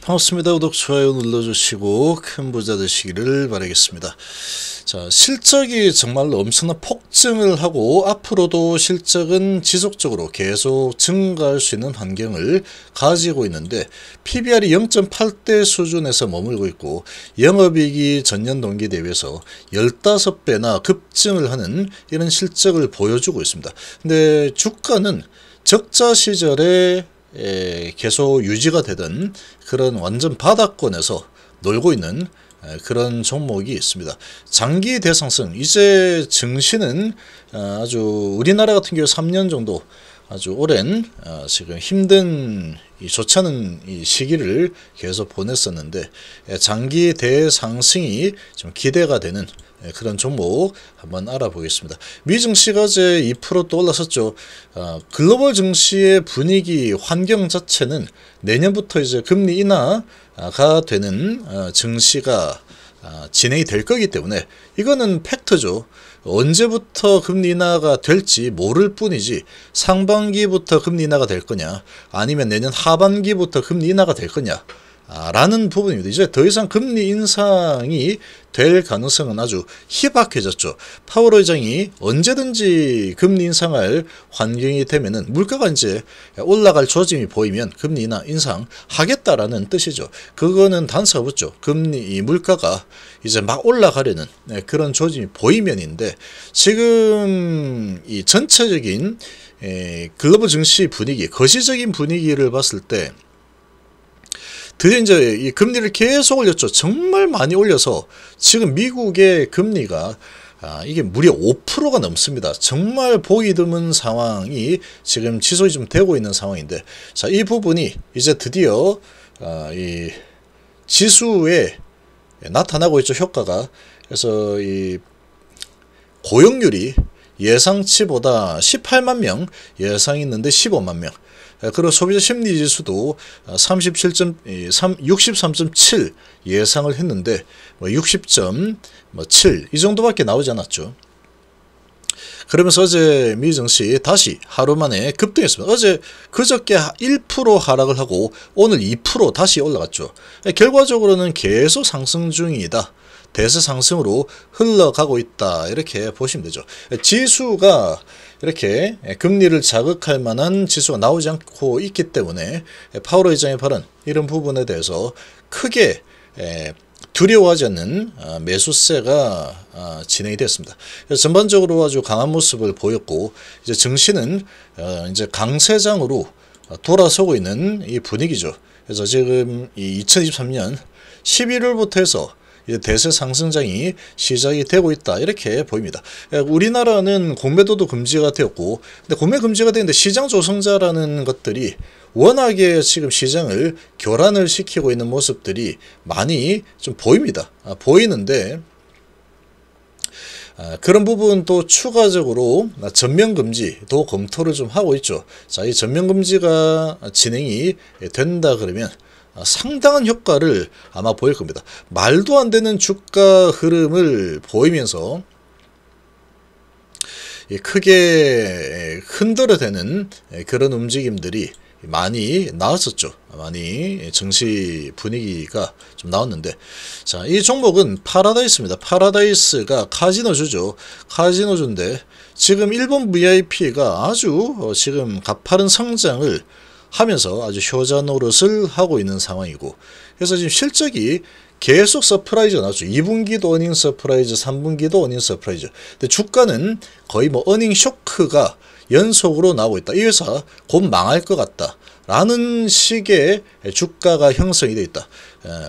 반갑습니다. 구독, 좋아요 눌러주시고 큰 부자 되시기를 바라겠습니다. 자, 실적이 정말로 엄청난 폭증을 하고 앞으로도 실적은 지속적으로 계속 증가할 수 있는 환경을 가지고 있는데 PBR이 0.8대 수준에서 머물고 있고 영업이익이 전년 동기 대비해서 15배나 급증을 하는 이런 실적을 보여주고 있습니다. 근데 주가는 적자 시절에 예, 계속 유지가 되던 그런 완전 바닥권에서 놀고 있는 그런 종목이 있습니다. 장기 대상승 이제 증시는 어, 아주 우리나라 같은 경우 3년 정도 아주 오랜 어, 지금 힘든 이 좋지 않은 이 시기를 계속 보냈었는데 예, 장기 대상승이 좀 기대가 되는 예, 그런 종목 한번 알아보겠습니다. 미 증시가 이제 2%또 올랐었죠 어, 글로벌 증시의 분위기 환경 자체는 내년부터 이제 금리 인하가 되는 어, 증시가 어, 진행이 될 거기 때문에 이거는 팩트죠. 언제부터 금리 인하가 될지 모를 뿐이지 상반기부터 금리 인하가 될 거냐 아니면 내년 하반기부터 금리 인하가 될 거냐 라는 부분입니다. 이제 더 이상 금리 인상이 될 가능성은 아주 희박해졌죠. 파월 의장이 언제든지 금리 인상할 환경이 되면은 물가가 이제 올라갈 조짐이 보이면 금리나 인상 하겠다라는 뜻이죠. 그거는 단서 가붙죠 금리 물가가 이제 막 올라가려는 네, 그런 조짐이 보이면인데 지금 이 전체적인 글로벌 증시 분위기 거시적인 분위기를 봤을 때 드디어 이제 이 금리를 계속 올렸죠. 정말 많이 올려서 지금 미국의 금리가 아, 이게 무려 5%가 넘습니다. 정말 보기 드문 상황이 지금 지속이 좀 되고 있는 상황인데 자, 이 부분이 이제 드디어 아, 이 지수에 나타나고 있죠. 효과가. 그래서 이 고용률이 예상치보다 18만 명 예상했는데 15만 명. 예, 그리고 소비자 심리지수도 37점, 3, 63.7 예상을 했는데 뭐60.7이 뭐 정도밖에 나오지 않았죠. 그러면서 어제 미정시 다시 하루 만에 급등했습니다. 어제 그저께 1% 하락을 하고 오늘 2% 다시 올라갔죠. 예, 결과적으로는 계속 상승 중이다. 대세 상승으로 흘러가고 있다 이렇게 보시면 되죠. 지수가 이렇게 금리를 자극할 만한 지수가 나오지 않고 있기 때문에 파월 의장의 발언 이런 부분에 대해서 크게 두려워하지 않는 아, 매수세가 아, 진행이 되었습니다. 전반적으로 아주 강한 모습을 보였고 이제 증시는 어, 이제 강세장으로 돌아서고 있는 이 분위기죠. 그래서 지금 이 2023년 11월부터 해서 예, 대세 상승장이 시작이 되고 있다 이렇게 보입니다. 예, 우리나라는 공매도도 금지가 되었고 근데 공매 금지가 되는데 시장 조성자라는 것들이 워낙에 지금 시장을 교란을 시키고 있는 모습들이 많이 좀 보입니다. 아, 보이는데 아, 그런 부분 도 추가적으로 전면금지도 검토를 좀 하고 있죠. 자, 이 전면금지가 진행이 된다 그러면 어, 상당한 효과를 아마 보일 겁니다. 말도 안 되는 주가 흐름을 보이면서 크게 흔들어대는 그런 움직임들이 많이 나왔었죠. 많이 증시 분위기가 좀 나왔는데 자이 종목은 파라다이스입니다. 파라다이스가 카지노주죠. 카지노주인데 지금 일본 VIP가 아주 어, 지금 가파른 성장을 하면서 아주 효자 노릇을 하고 있는 상황이고 그래서 지금 실적이 계속 서프라이즈가 나왔죠. 2분기도 어닝 서프라이즈, 3분기도 어닝 서프라이즈. 근데 주가는 거의 뭐 어닝 쇼크가 연속으로 나오고 있다. 이 회사 곧 망할 것 같다. 라는 식의 주가가 형성이 되어 있다.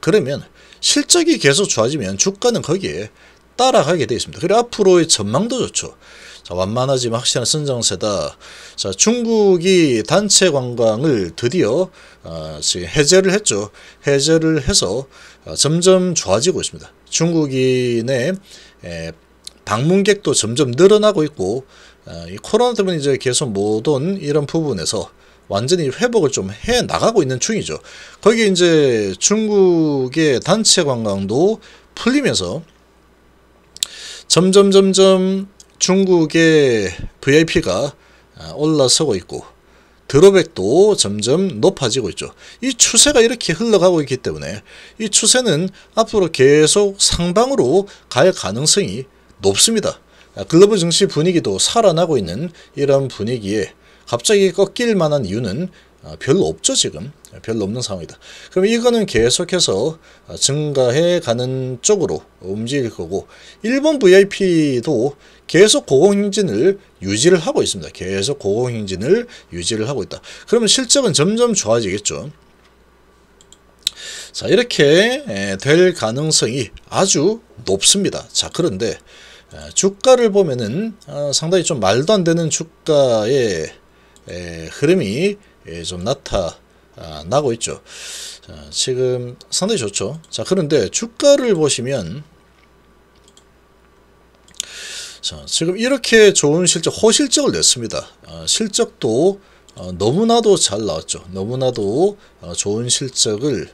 그러면 실적이 계속 좋아지면 주가는 거기에 따라가게 되어 있습니다. 그리고 앞으로의 전망도 좋죠. 자, 완만하지만 확실한 선정세다. 자, 중국이 단체 관광을 드디어 어, 아, 지금 해제를 했죠. 해제를 해서 어, 점점 좋아지고 있습니다. 중국인의 에, 방문객도 점점 늘어나고 있고 어, 이 코로나 때문에 이제 계속 못온 이런 부분에서 완전히 회복을 좀 해 나가고 있는 중이죠. 거기 이제 중국의 단체 관광도 풀리면서 점점 점점 중국의 VIP가 아, 올라서고 있고 드로백도 점점 높아지고 있죠. 이 추세가 이렇게 흘러가고 있기 때문에 이 추세는 앞으로 계속 상방으로 갈 가능성이 높습니다. 아, 글로벌 증시 분위기도 살아나고 있는 이런 분위기에 갑자기 꺾일 만한 이유는 아, 별로 없죠 지금 별로 없는 상황이다 그럼 이거는 계속해서 아, 증가해 가는 쪽으로 움직일 거고 일본 VIP도 계속 고공행진을 유지를 하고 있습니다 계속 고공행진을 유지를 하고 있다 그러면 실적은 점점 좋아지겠죠 자 이렇게 될 가능성이 아주 높습니다 자 그런데 아, 주가를 보면은 상당히 좀 말도 안 되는 주가의 흐름이 예, 좀 나타나고 있죠. 자, 지금 상당히 좋죠. 자, 그런데 주가를 보시면 자, 지금 이렇게 좋은 실적, 호실적을 냈습니다. 어, 실적도 어, 너무나도 잘 나왔죠. 너무나도 어, 좋은 실적을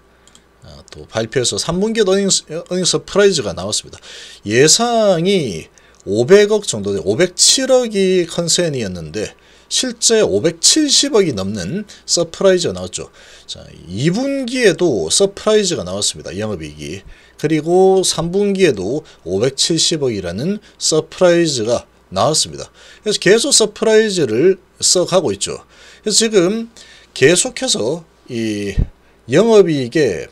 어, 또 발표해서 3분기 어닝스, 어닝스 프라이즈가 나왔습니다. 예상이 500억 정도, 507억이 컨센이었는데 실제 570억이 넘는 서프라이즈가 나왔죠. 자, 2분기에도 서프라이즈가 나왔습니다. 영업이익이. 그리고 3분기에도 570억이라는 서프라이즈가 나왔습니다. 그래서 계속 서프라이즈를 써가고 있죠. 그래서 지금 계속해서 이 영업이익의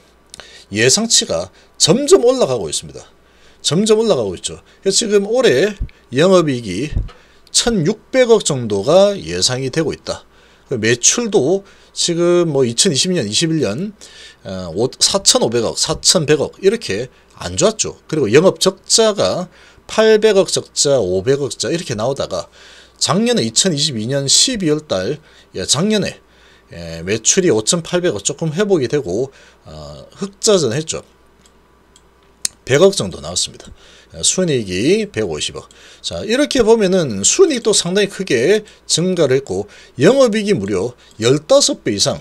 예상치가 점점 올라가고 있습니다. 점점 올라가고 있죠. 그래서 지금 올해 영업이익이 1,600억 정도가 예상이 되고 있다. 그 매출도 지금 뭐 2020년, 21년 4,500억, 4,100억 이렇게 안 좋았죠. 그리고 영업 적자가 800억 적자, 500억 적자 이렇게 나오다가 작년에 2022년 12월 달 예, 작년에 예, 매출이 5,800억 조금 회복이 되고 어, 흑자전 했죠. 100억 정도 나왔습니다. 순이익이 150억. 자, 이렇게 보면은 순이익도 상당히 크게 증가를 했고 영업이익이 무려 15배 이상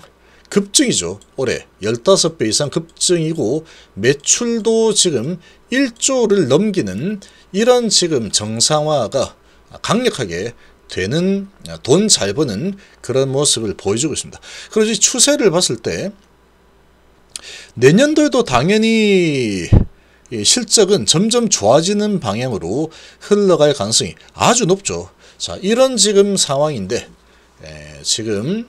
급증이죠. 올해 15배 이상 급증이고 매출도 지금 1조를 넘기는 이런 지금 정상화가 강력하게 되는 돈 잘 버는 그런 모습을 보여주고 있습니다. 그러지 추세를 봤을 때 내년도에도 당연히 예, 실적은 점점 좋아지는 방향으로 흘러갈 가능성이 아주 높죠. 자, 이런 지금 상황인데 예, 지금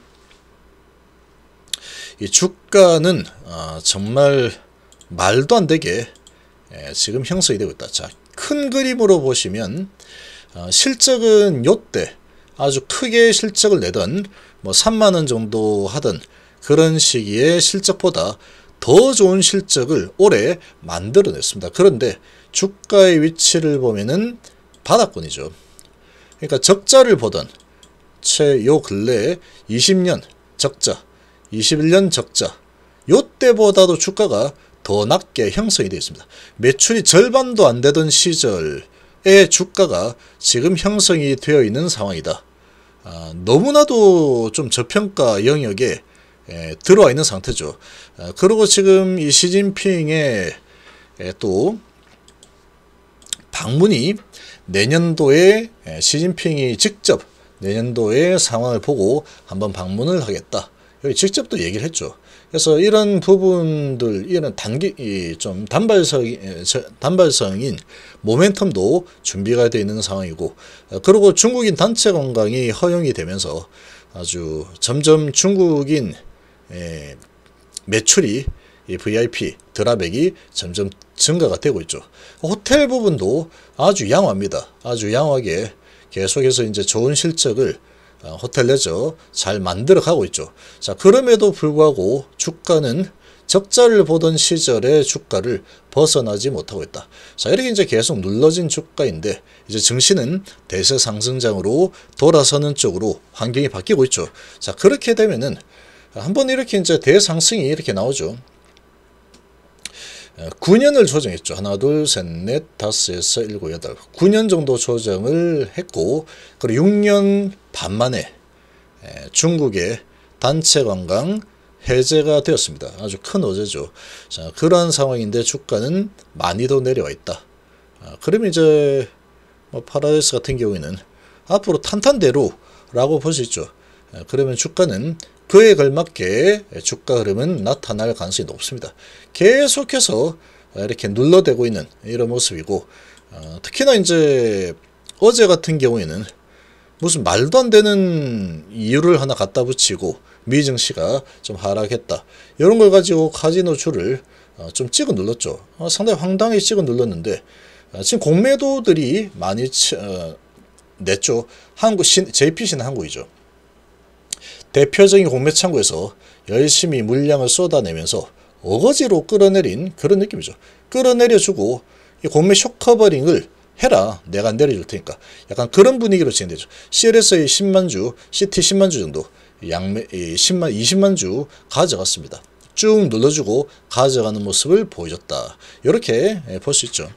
이 주가는 아, 정말 말도 안 되게 예, 지금 형성이 되고 있다. 자, 큰 그림으로 보시면 아, 실적은 요때 아주 크게 실적을 내던 뭐 3만원 정도 하던 그런 시기의 실적보다 더 좋은 실적을 올해 만들어냈습니다. 그런데 주가의 위치를 보면은 바닥권이죠. 그러니까 적자를 보던 최요근래 20년 적자, 21년 적자 요때보다도 주가가 더 낮게 형성이 되어 있습니다. 매출이 절반도 안 되던 시절의 주가가 지금 형성이 되어 있는 상황이다. 아, 너무나도 좀 저평가 영역에 예, 들어와 있는 상태죠. 아, 그리고 지금 이 시진핑의 예, 또 방문이 내년도에 예, 시진핑이 직접 내년도에 상황을 보고 한번 방문을 하겠다. 여기 직접 또 얘기를 했죠. 그래서 이런 부분들, 이런 단기, 좀 단발성, 예, 단발성인 모멘텀도 준비가 되어 있는 상황이고, 어, 그리고 중국인 단체 건강이 허용이 되면서 아주 점점 중국인 에, 예, 매출이 이 VIP 드라백이 점점 증가가 되고 있죠. 호텔 부분도 아주 양호합니다. 아주 양호하게 계속해서 이제 좋은 실적을 어, 호텔 레저 잘 만들어 가고 있죠. 자, 그럼에도 불구하고 주가는 적자를 보던 시절의 주가를 벗어나지 못하고 있다. 자, 이렇게 이제 계속 눌러진 주가인데 이제 증시는 대세 상승장으로 돌아서는 쪽으로 환경이 바뀌고 있죠. 자, 그렇게 되면은 한번 이렇게 이제 대상승이 이렇게 나오죠. 9년을 어, 조정했죠. 하나, 둘, 셋, 넷, 다섯, 여섯, 일곱, 여덟. 9년 정도 조정을 했고, 그리고 6년 반 만에 중국의 단체 관광 해제가 되었습니다. 아주 큰 어제죠. 자, 그러한 상황인데 주가는 많이도 내려와 있다. 아, 그러면 이제 뭐 파라다이스 같은 경우에는 앞으로 탄탄대로라고 볼 수 있죠. 그러면 주가는 그에 걸맞게 주가 흐름은 나타날 가능성이 높습니다. 계속해서 이렇게 눌러대고 있는 이런 모습이고 어, 특히나 이제 어제 같은 경우에는 무슨 말도 안 되는 이유를 하나 갖다 붙이고 미증시가 좀 하락했다. 이런 걸 가지고 카지노 줄을 어, 좀 찍어 눌렀죠. 어, 상당히 황당히 찍어 눌렀는데 어, 지금 공매도들이 많이 어, 냈죠. 한국 JP신 한국이죠. 대표적인 공매창구에서 열심히 물량을 쏟아내면서 어거지로 끌어내린 그런 느낌이죠. 끌어내려주고 이 공매 쇼커버링을 해라 내가 내려줄 테니까 약간 그런 분위기로 진행되죠. CLS의 10만주, CT 10만주 정도 양매 10만 20만주 가져갔습니다. 쭉 눌러주고 가져가는 모습을 보여줬다. 이렇게 예, 볼수 있죠.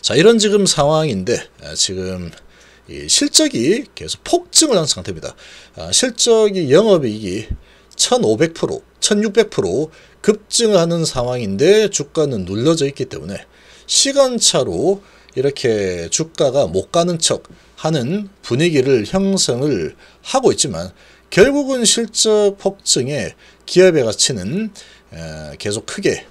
자 이런 지금 상황인데 아, 지금 실적이 계속 폭증을 한 상태입니다. 아, 실적이 영업이익이 1500%, 1600%급증 하는 상황인데 주가는 눌러져 있기 때문에 시간차로 이렇게 주가가 못 가는 척 하는 분위기를 형성을 하고 있지만 결국은 실적 폭증에 기업의 가치는 계속 크게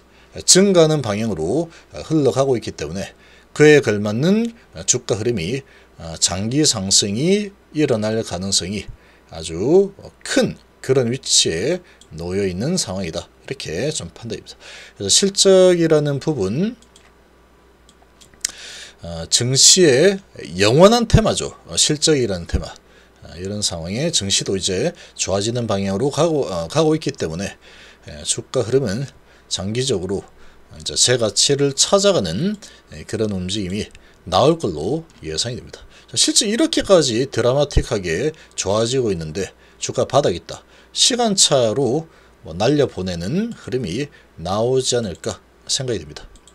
증가하는 방향으로 아, 흘러가고 있기 때문에 그에 걸맞는 아, 주가 흐름이 어, 장기 상승이 일어날 가능성이 아주 큰 그런 위치에 놓여 있는 상황이다. 이렇게 좀 판단입니다. 그래서 실적이라는 부분 어, 증시의 영원한 테마죠. 어, 실적이라는 테마. 어, 이런 상황에 증시도 이제 좋아지는 방향으로 가고, 어, 가고 있기 때문에 예, 주가 흐름은 장기적으로 이제 제 가치를 찾아가는 예, 그런 움직임이 나올 걸로 예상이 됩니다. 실제 이렇게까지 드라마틱하게 좋아지고 있는데 주가 바닥 있다. 시간차로 뭐 날려보내는 흐름이 나오지 않을까 생각이 듭니다.